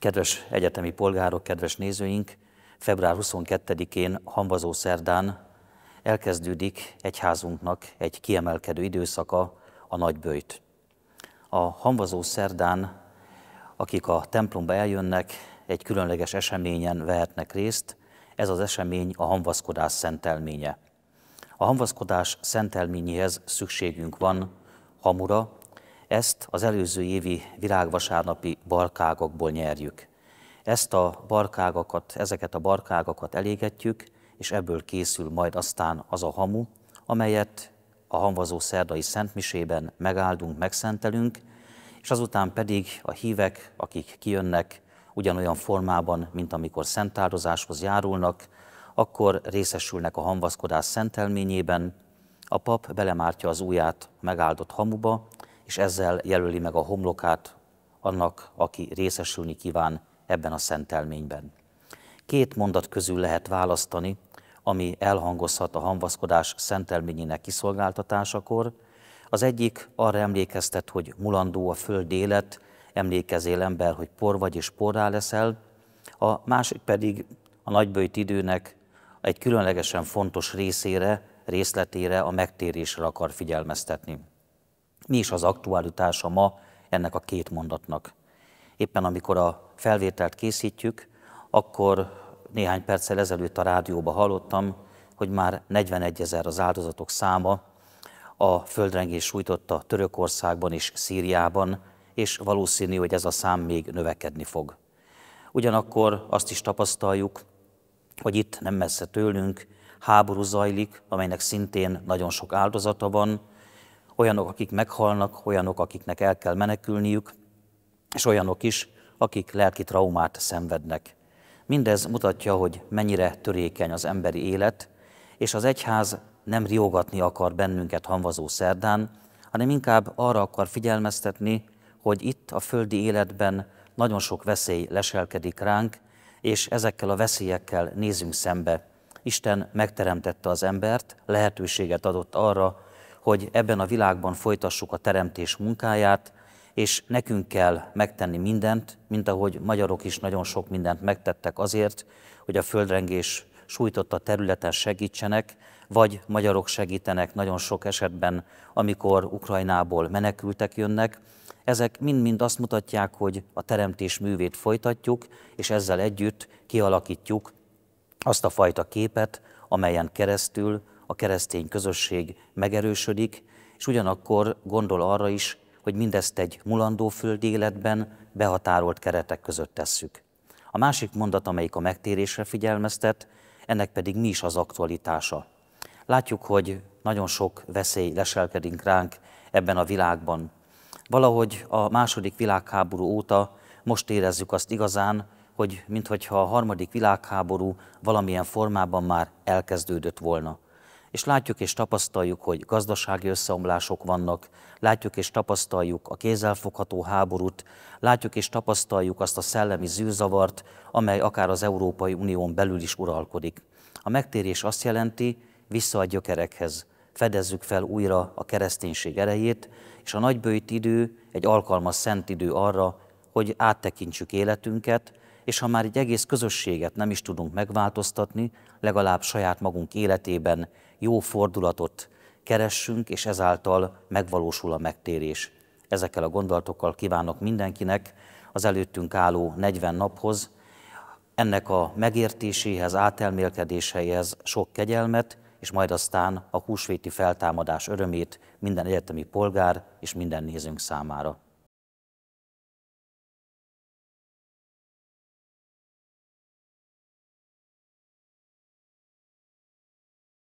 Kedves egyetemi polgárok, kedves nézőink, február 22-én Hambazó szerdán elkezdődik egyházunknak egy kiemelkedő időszaka, a nagybőjt. A Hambazó szerdán, akik a templomba eljönnek, egy különleges eseményen vehetnek részt, ez az esemény a hamvaszkodás szentelménye. A hamvaszkodás szentelményéhez szükségünk van hamura, ezt az előző évi virágvasárnapi barkágokból nyerjük. Ezt a barkágakat, ezeket a barkágakat elégetjük, és ebből készül majd aztán az a hamu, amelyet a hamvazó szerdai szentmisében megáldunk, megszentelünk, és azután pedig a hívek, akik kijönnek ugyanolyan formában, mint amikor szentáldozáshoz járulnak, akkor részesülnek a hamvaszkodás szentelményében, a pap belemártja az ujját megáldott hamuba, és ezzel jelöli meg a homlokát annak, aki részesülni kíván ebben a szentelményben. Két mondat közül lehet választani, ami elhangozhat a hamvaszkodás szentelményének kiszolgáltatásakor. Az egyik arra emlékeztet, hogy mulandó a föld élet, emlékezél ember, hogy por vagy és porrá leszel, a másik pedig a nagybőjt időnek egy különlegesen fontos részére, részletére, a megtérésre akar figyelmeztetni. Mi is az aktualitása ma ennek a két mondatnak? Éppen amikor a felvételt készítjük, akkor néhány perccel ezelőtt a rádióba hallottam, hogy már 41 ezer az áldozatok száma, a földrengés sújtotta Törökországban és Szíriában, és valószínű, hogy ez a szám még növekedni fog. Ugyanakkor azt is tapasztaljuk, hogy itt nem messze tőlünk háború zajlik, amelynek szintén nagyon sok áldozata van, olyanok, akik meghalnak, olyanok, akiknek el kell menekülniük, és olyanok is, akik lelki traumát szenvednek. Mindez mutatja, hogy mennyire törékeny az emberi élet, és az egyház nem riogatni akar bennünket hanvazó szerdán, hanem inkább arra akar figyelmeztetni, hogy itt a földi életben nagyon sok veszély leselkedik ránk, és ezekkel a veszélyekkel nézünk szembe. Isten megteremtette az embert, lehetőséget adott arra, hogy ebben a világban folytassuk a teremtés munkáját, és nekünk kell megtenni mindent, mint ahogy magyarok is nagyon sok mindent megtettek azért, hogy a földrengés sújtotta területen segítsenek, vagy magyarok segítenek nagyon sok esetben, amikor Ukrajnából menekültek jönnek. Ezek mind-mind azt mutatják, hogy a teremtés művét folytatjuk, és ezzel együtt kialakítjuk azt a fajta képet, amelyen keresztül a keresztény közösség megerősödik, és ugyanakkor gondol arra is, hogy mindezt egy mulandó földi életben behatárolt keretek között tesszük. A másik mondat, amelyik a megtérésre figyelmeztet, ennek pedig mi is az aktualitása. Látjuk, hogy nagyon sok veszély leselkedik ránk ebben a világban. Valahogy a második világháború óta most érezzük azt igazán, hogy minthogyha a harmadik világháború valamilyen formában már elkezdődött volna és látjuk és tapasztaljuk, hogy gazdasági összeomlások vannak, látjuk és tapasztaljuk a kézzelfogható háborút, látjuk és tapasztaljuk azt a szellemi zűrzavart, amely akár az Európai Unión belül is uralkodik. A megtérés azt jelenti, vissza a gyökerekhez, fedezzük fel újra a kereszténység erejét, és a nagybőjt idő egy alkalmas szent idő arra, hogy áttekintsük életünket, és ha már egy egész közösséget nem is tudunk megváltoztatni, legalább saját magunk életében jó fordulatot keressünk, és ezáltal megvalósul a megtérés. Ezekkel a gondolatokkal kívánok mindenkinek az előttünk álló 40 naphoz, ennek a megértéséhez, átelmélkedéséhez sok kegyelmet, és majd aztán a húsvéti feltámadás örömét minden egyetemi polgár és minden nézőnk számára.